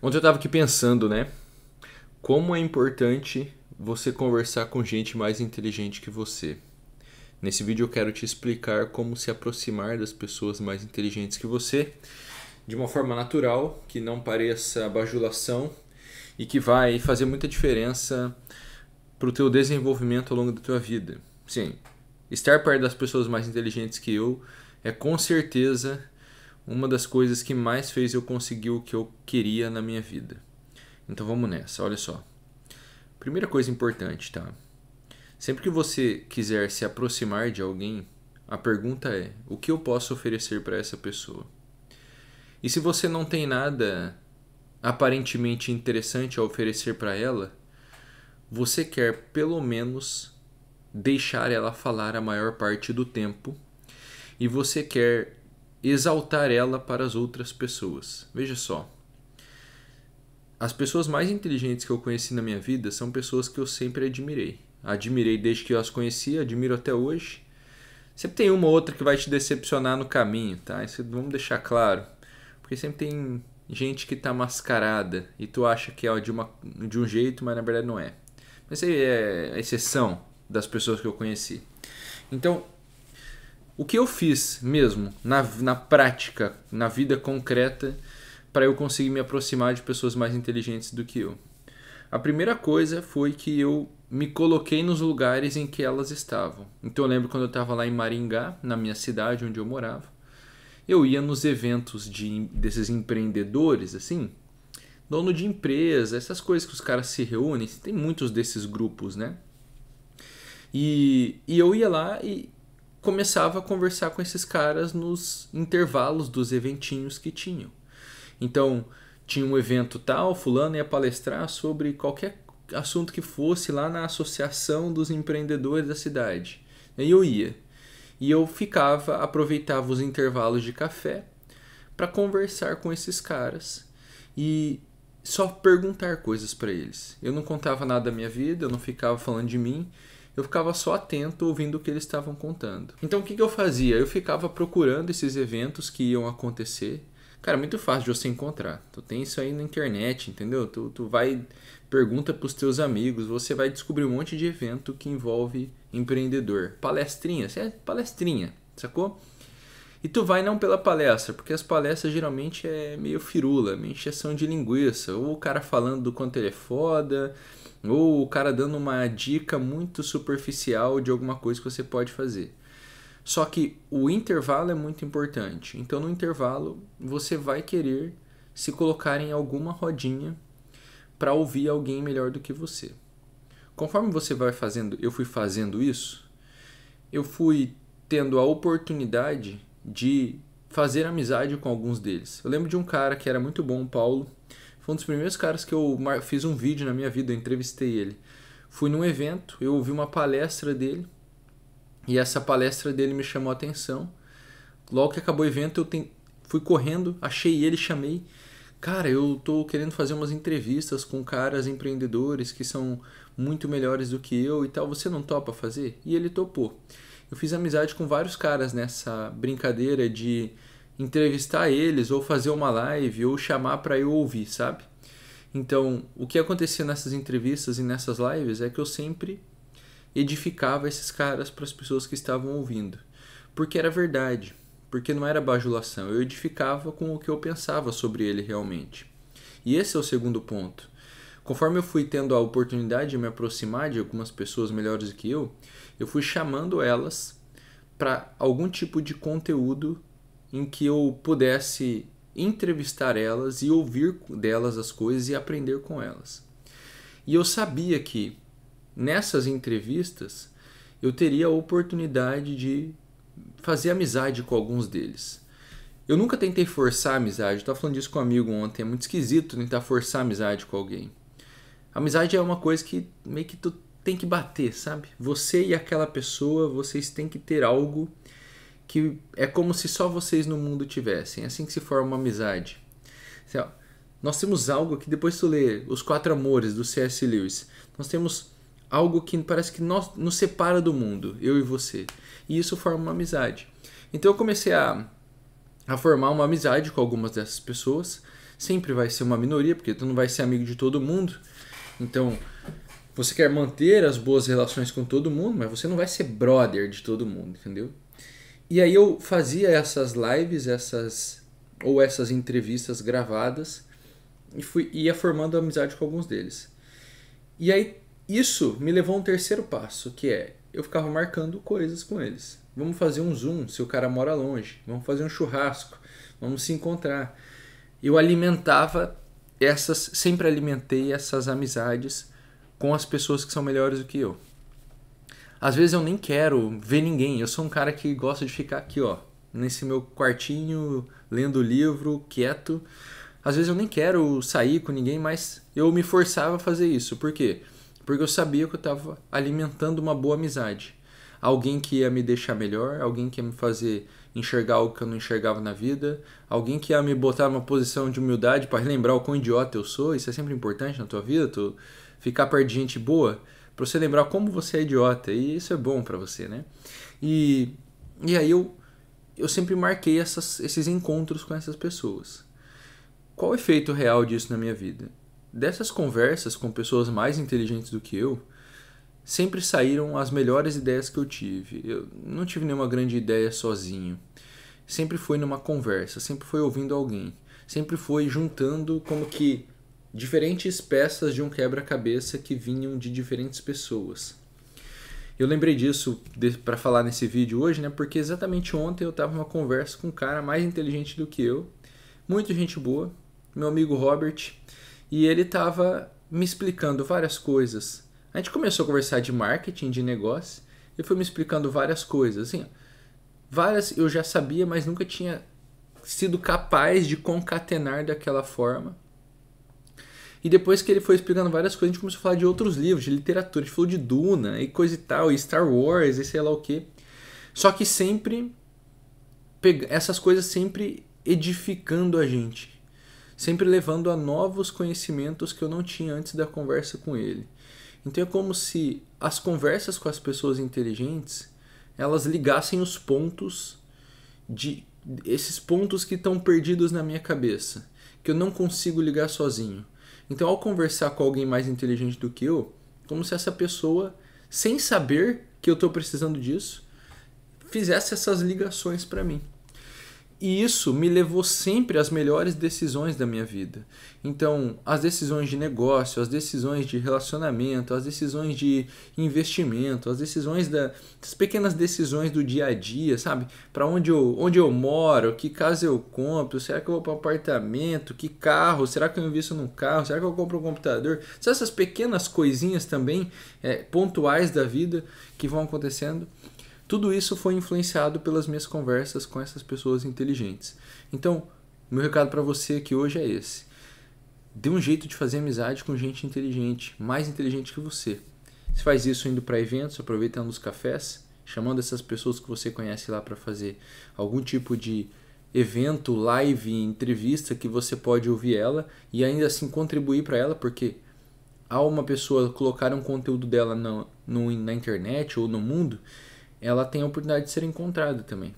Ontem eu estava aqui pensando, né? Como é importante você conversar com gente mais inteligente que você. Nesse vídeo eu quero te explicar como se aproximar das pessoas mais inteligentes que você de uma forma natural, que não pareça bajulação e que vai fazer muita diferença para o teu desenvolvimento ao longo da tua vida. Sim, estar perto das pessoas mais inteligentes que eu é com certeza uma das coisas que mais fez eu conseguir o que eu queria na minha vida. Então vamos nessa, olha só. Primeira coisa importante, tá? Sempre que você quiser se aproximar de alguém, a pergunta é: o que eu posso oferecer para essa pessoa? E se você não tem nada aparentemente interessante a oferecer para ela, você quer pelo menos deixar ela falar a maior parte do tempo e você quer exaltar ela para as outras pessoas. Veja só. As pessoas mais inteligentes que eu conheci na minha vida são pessoas que eu sempre admirei. Admirei desde que eu as conheci, admiro até hoje. Sempre tem uma ou outra que vai te decepcionar no caminho, tá? Isso vamos deixar claro. Porque sempre tem gente que está mascarada e tu acha que é de, uma, de um jeito, mas na verdade não é. Mas aí é a exceção das pessoas que eu conheci. Então, o que eu fiz mesmo na, na prática, na vida concreta, para eu conseguir me aproximar de pessoas mais inteligentes do que eu? A primeira coisa foi que eu me coloquei nos lugares em que elas estavam. Então eu lembro quando eu estava lá em Maringá, na minha cidade onde eu morava, eu ia nos eventos de, desses empreendedores, assim, dono de empresa, essas coisas que os caras se reúnem, tem muitos desses grupos, né? E, e eu ia lá e, começava a conversar com esses caras nos intervalos dos eventinhos que tinham. Então, tinha um evento tal, fulano ia palestrar sobre qualquer assunto que fosse lá na associação dos empreendedores da cidade. Aí eu ia. E eu ficava, aproveitava os intervalos de café para conversar com esses caras e só perguntar coisas para eles. Eu não contava nada da minha vida, eu não ficava falando de mim, eu ficava só atento ouvindo o que eles estavam contando. Então o que, que eu fazia? Eu ficava procurando esses eventos que iam acontecer. Cara, é muito fácil de você encontrar. Tu tem isso aí na internet, entendeu? Tu, tu vai, pergunta pros teus amigos, você vai descobrir um monte de evento que envolve empreendedor. Palestrinha, você é palestrinha, sacou? E tu vai não pela palestra, porque as palestras geralmente é meio firula, meio encheção de linguiça, ou o cara falando do quanto ele é foda, ou o cara dando uma dica muito superficial de alguma coisa que você pode fazer. Só que o intervalo é muito importante. Então no intervalo você vai querer se colocar em alguma rodinha para ouvir alguém melhor do que você. Conforme você vai fazendo, eu fui fazendo isso, eu fui tendo a oportunidade de fazer amizade com alguns deles. Eu lembro de um cara que era muito bom, o Paulo. Foi um dos primeiros caras que eu fiz um vídeo na minha vida, eu entrevistei ele. Fui num evento, eu ouvi uma palestra dele e essa palestra dele me chamou a atenção. Logo que acabou o evento, eu te... fui correndo, achei ele, chamei. Cara, eu tô querendo fazer umas entrevistas com caras empreendedores que são muito melhores do que eu e tal. Você não topa fazer? E ele topou eu fiz amizade com vários caras nessa brincadeira de entrevistar eles ou fazer uma live ou chamar para eu ouvir, sabe? Então, o que acontecia nessas entrevistas e nessas lives é que eu sempre edificava esses caras para as pessoas que estavam ouvindo, porque era verdade, porque não era bajulação, eu edificava com o que eu pensava sobre ele realmente. E esse é o segundo ponto. Conforme eu fui tendo a oportunidade de me aproximar de algumas pessoas melhores que eu, eu fui chamando elas para algum tipo de conteúdo em que eu pudesse entrevistar elas e ouvir delas as coisas e aprender com elas. E eu sabia que nessas entrevistas eu teria a oportunidade de fazer amizade com alguns deles. Eu nunca tentei forçar a amizade, eu falando disso com um amigo ontem, é muito esquisito tentar forçar a amizade com alguém. Amizade é uma coisa que meio que tu tem que bater, sabe? Você e aquela pessoa, vocês têm que ter algo que é como se só vocês no mundo tivessem. É assim que se forma uma amizade. Assim, nós temos algo que depois tu lê Os Quatro Amores do C.S. Lewis. Nós temos algo que parece que nós, nos separa do mundo, eu e você. E isso forma uma amizade. Então eu comecei a, a formar uma amizade com algumas dessas pessoas. Sempre vai ser uma minoria, porque tu não vai ser amigo de todo mundo. Então, você quer manter as boas relações com todo mundo, mas você não vai ser brother de todo mundo, entendeu? E aí eu fazia essas lives, essas ou essas entrevistas gravadas e fui ia formando amizade com alguns deles. E aí isso me levou a um terceiro passo, que é eu ficava marcando coisas com eles. Vamos fazer um zoom se o cara mora longe, vamos fazer um churrasco, vamos se encontrar. Eu alimentava essas sempre alimentei essas amizades com as pessoas que são melhores do que eu. Às vezes eu nem quero ver ninguém, eu sou um cara que gosta de ficar aqui, ó, nesse meu quartinho, lendo livro, quieto. Às vezes eu nem quero sair com ninguém, mas eu me forçava a fazer isso. Por quê? Porque eu sabia que eu estava alimentando uma boa amizade alguém que ia me deixar melhor, alguém que ia me fazer enxergar algo que eu não enxergava na vida, alguém que ia me botar numa posição de humildade para relembrar o quão idiota eu sou, isso é sempre importante na tua vida, tu ficar perto de gente boa, para você lembrar como você é idiota, e isso é bom para você, né? E, e aí eu, eu sempre marquei essas, esses encontros com essas pessoas. Qual o efeito real disso na minha vida? Dessas conversas com pessoas mais inteligentes do que eu, sempre saíram as melhores ideias que eu tive. Eu não tive nenhuma grande ideia sozinho. Sempre foi numa conversa, sempre foi ouvindo alguém, sempre foi juntando como que diferentes peças de um quebra-cabeça que vinham de diferentes pessoas. Eu lembrei disso para falar nesse vídeo hoje, né? Porque exatamente ontem eu estava numa conversa com um cara mais inteligente do que eu, muito gente boa, meu amigo Robert, e ele estava me explicando várias coisas a gente começou a conversar de marketing, de negócio, e foi me explicando várias coisas, assim, várias eu já sabia, mas nunca tinha sido capaz de concatenar daquela forma. E depois que ele foi explicando várias coisas, a gente começou a falar de outros livros, de literatura, a gente falou de Duna e coisa e tal, e Star Wars e sei lá o que. Só que sempre essas coisas sempre edificando a gente, sempre levando a novos conhecimentos que eu não tinha antes da conversa com ele. Então é como se as conversas com as pessoas inteligentes elas ligassem os pontos de esses pontos que estão perdidos na minha cabeça, que eu não consigo ligar sozinho. Então, ao conversar com alguém mais inteligente do que eu, como se essa pessoa, sem saber que eu estou precisando disso, fizesse essas ligações para mim. E isso me levou sempre às melhores decisões da minha vida. Então, as decisões de negócio, as decisões de relacionamento, as decisões de investimento, as decisões da, das pequenas decisões do dia a dia, sabe? Para onde eu, onde eu moro, que casa eu compro, será que eu vou para apartamento, que carro, será que eu invisto num carro, será que eu compro um computador? São essas pequenas coisinhas também é, pontuais da vida que vão acontecendo tudo isso foi influenciado pelas minhas conversas com essas pessoas inteligentes. Então, meu recado para você aqui hoje é esse. Dê um jeito de fazer amizade com gente inteligente, mais inteligente que você. Você faz isso indo para eventos, aproveitando os cafés, chamando essas pessoas que você conhece lá para fazer algum tipo de evento, live, entrevista que você pode ouvir ela e ainda assim contribuir para ela, porque há uma pessoa colocar um conteúdo dela na, no, na internet ou no mundo ela tem a oportunidade de ser encontrada também.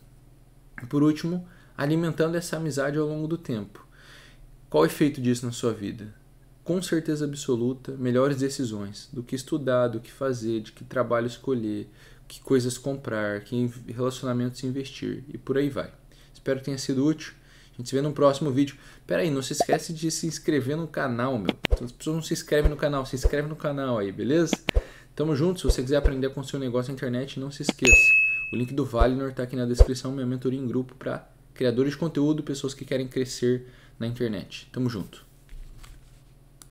Por último, alimentando essa amizade ao longo do tempo. Qual o efeito disso na sua vida? Com certeza absoluta, melhores decisões do que estudar, do que fazer, de que trabalho escolher, que coisas comprar, que relacionamentos investir e por aí vai. Espero que tenha sido útil. A gente se vê no próximo vídeo. Pera aí, não se esquece de se inscrever no canal, meu. As pessoas não se inscrevem no canal, se inscreve no canal aí, beleza? Tamo junto, se você quiser aprender com o seu negócio na internet, não se esqueça. O link do Valinor tá aqui na descrição, minha mentoria em grupo para criadores de conteúdo, pessoas que querem crescer na internet. Tamo junto.